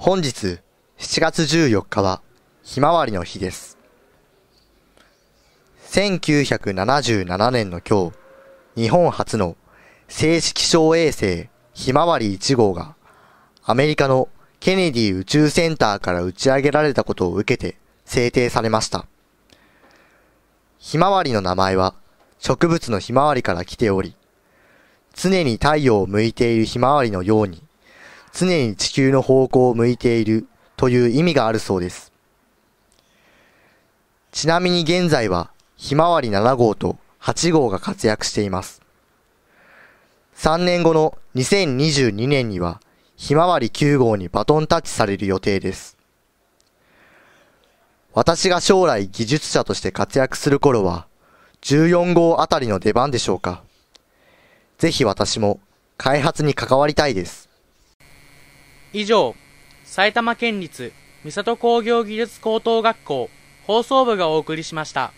本日7月14日はひまわりの日です。1977年の今日、日本初の正式小衛星ひまわり1号がアメリカのケネディ宇宙センターから打ち上げられたことを受けて制定されました。ひまわりの名前は植物のひまわりから来ており、常に太陽を向いているひまわりのように常に地球の方向を向いているという意味があるそうです。ちなみに現在はひまわり7号と8号が活躍しています。3年後の2022年にはひまわり9号にバトンタッチされる予定です。私が将来技術者として活躍する頃は14号あたりの出番でしょうか。ぜひ私も開発に関わりたいです。以上、埼玉県立三郷工業技術高等学校放送部がお送りしました。